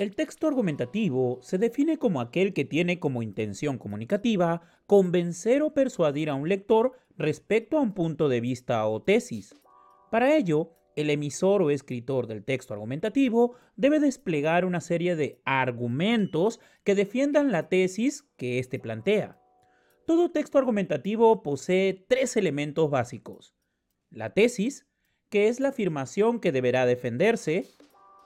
El texto argumentativo se define como aquel que tiene como intención comunicativa convencer o persuadir a un lector respecto a un punto de vista o tesis. Para ello, el emisor o escritor del texto argumentativo debe desplegar una serie de argumentos que defiendan la tesis que éste plantea. Todo texto argumentativo posee tres elementos básicos. La tesis, que es la afirmación que deberá defenderse,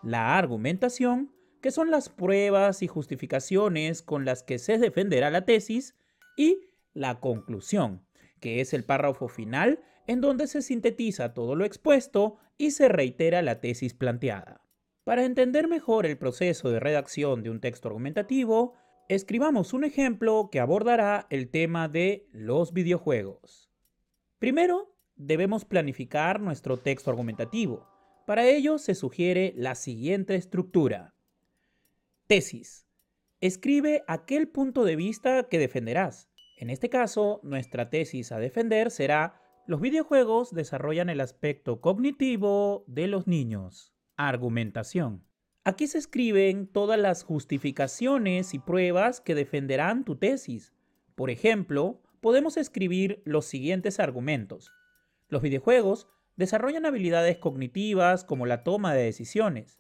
la argumentación, que son las pruebas y justificaciones con las que se defenderá la tesis, y la conclusión, que es el párrafo final en donde se sintetiza todo lo expuesto y se reitera la tesis planteada. Para entender mejor el proceso de redacción de un texto argumentativo, escribamos un ejemplo que abordará el tema de los videojuegos. Primero, debemos planificar nuestro texto argumentativo. Para ello se sugiere la siguiente estructura. Tesis. Escribe aquel punto de vista que defenderás. En este caso, nuestra tesis a defender será los videojuegos desarrollan el aspecto cognitivo de los niños. Argumentación. Aquí se escriben todas las justificaciones y pruebas que defenderán tu tesis. Por ejemplo, podemos escribir los siguientes argumentos. Los videojuegos desarrollan habilidades cognitivas como la toma de decisiones.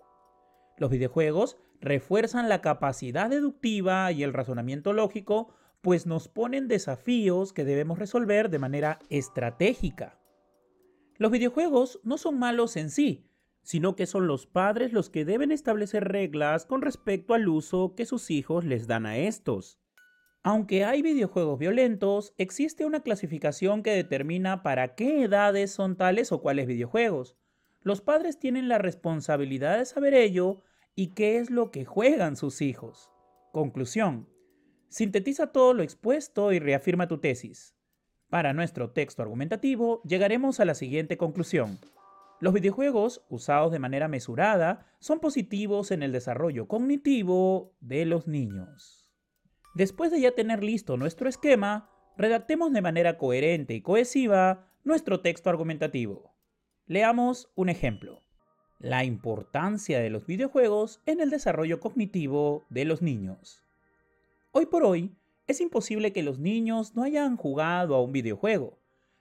Los videojuegos refuerzan la capacidad deductiva y el razonamiento lógico, pues nos ponen desafíos que debemos resolver de manera estratégica. Los videojuegos no son malos en sí, sino que son los padres los que deben establecer reglas con respecto al uso que sus hijos les dan a estos. Aunque hay videojuegos violentos, existe una clasificación que determina para qué edades son tales o cuáles videojuegos. Los padres tienen la responsabilidad de saber ello y qué es lo que juegan sus hijos. Conclusión. Sintetiza todo lo expuesto y reafirma tu tesis. Para nuestro texto argumentativo, llegaremos a la siguiente conclusión. Los videojuegos, usados de manera mesurada, son positivos en el desarrollo cognitivo de los niños. Después de ya tener listo nuestro esquema, redactemos de manera coherente y cohesiva nuestro texto argumentativo. Leamos un ejemplo. La importancia de los videojuegos en el desarrollo cognitivo de los niños. Hoy por hoy, es imposible que los niños no hayan jugado a un videojuego.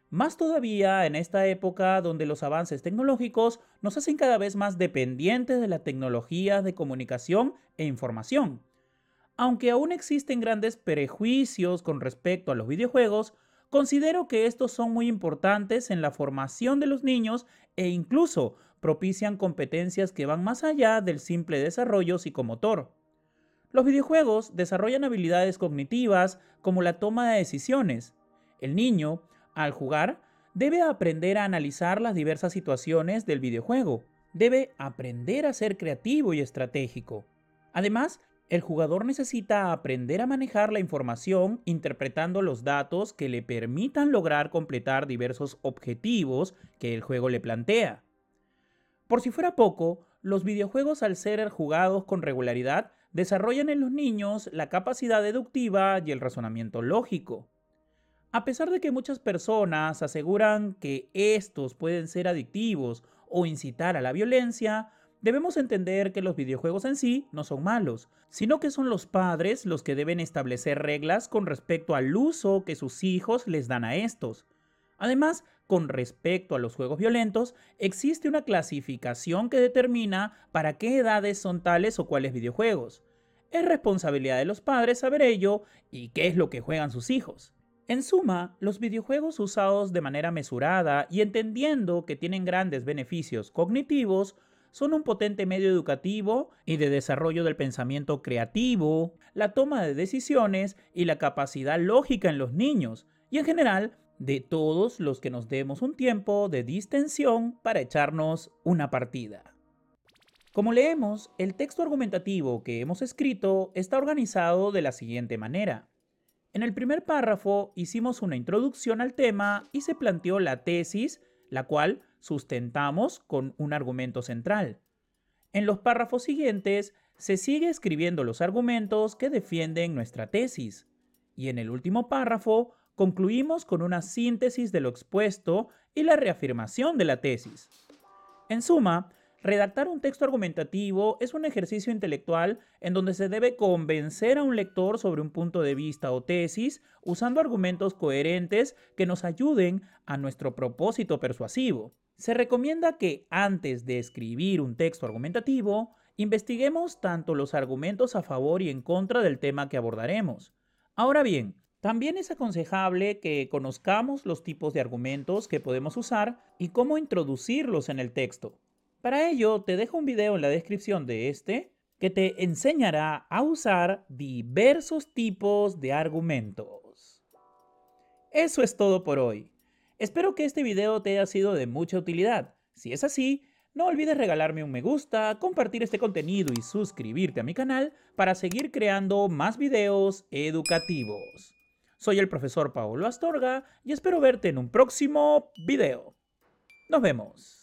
Más todavía en esta época donde los avances tecnológicos nos hacen cada vez más dependientes de las tecnologías de comunicación e información. Aunque aún existen grandes prejuicios con respecto a los videojuegos, Considero que estos son muy importantes en la formación de los niños e incluso propician competencias que van más allá del simple desarrollo psicomotor. Los videojuegos desarrollan habilidades cognitivas como la toma de decisiones. El niño, al jugar, debe aprender a analizar las diversas situaciones del videojuego. Debe aprender a ser creativo y estratégico. Además, el jugador necesita aprender a manejar la información interpretando los datos que le permitan lograr completar diversos objetivos que el juego le plantea. Por si fuera poco, los videojuegos al ser jugados con regularidad desarrollan en los niños la capacidad deductiva y el razonamiento lógico. A pesar de que muchas personas aseguran que estos pueden ser adictivos o incitar a la violencia, Debemos entender que los videojuegos en sí no son malos, sino que son los padres los que deben establecer reglas con respecto al uso que sus hijos les dan a estos. Además, con respecto a los juegos violentos, existe una clasificación que determina para qué edades son tales o cuáles videojuegos. Es responsabilidad de los padres saber ello y qué es lo que juegan sus hijos. En suma, los videojuegos usados de manera mesurada y entendiendo que tienen grandes beneficios cognitivos son un potente medio educativo y de desarrollo del pensamiento creativo, la toma de decisiones y la capacidad lógica en los niños, y en general de todos los que nos demos un tiempo de distensión para echarnos una partida. Como leemos, el texto argumentativo que hemos escrito está organizado de la siguiente manera. En el primer párrafo hicimos una introducción al tema y se planteó la tesis, la cual sustentamos con un argumento central. En los párrafos siguientes se sigue escribiendo los argumentos que defienden nuestra tesis. Y en el último párrafo concluimos con una síntesis de lo expuesto y la reafirmación de la tesis. En suma, redactar un texto argumentativo es un ejercicio intelectual en donde se debe convencer a un lector sobre un punto de vista o tesis usando argumentos coherentes que nos ayuden a nuestro propósito persuasivo. Se recomienda que antes de escribir un texto argumentativo, investiguemos tanto los argumentos a favor y en contra del tema que abordaremos. Ahora bien, también es aconsejable que conozcamos los tipos de argumentos que podemos usar y cómo introducirlos en el texto. Para ello, te dejo un video en la descripción de este que te enseñará a usar diversos tipos de argumentos. Eso es todo por hoy. Espero que este video te haya sido de mucha utilidad. Si es así, no olvides regalarme un me gusta, compartir este contenido y suscribirte a mi canal para seguir creando más videos educativos. Soy el profesor Paolo Astorga y espero verte en un próximo video. Nos vemos.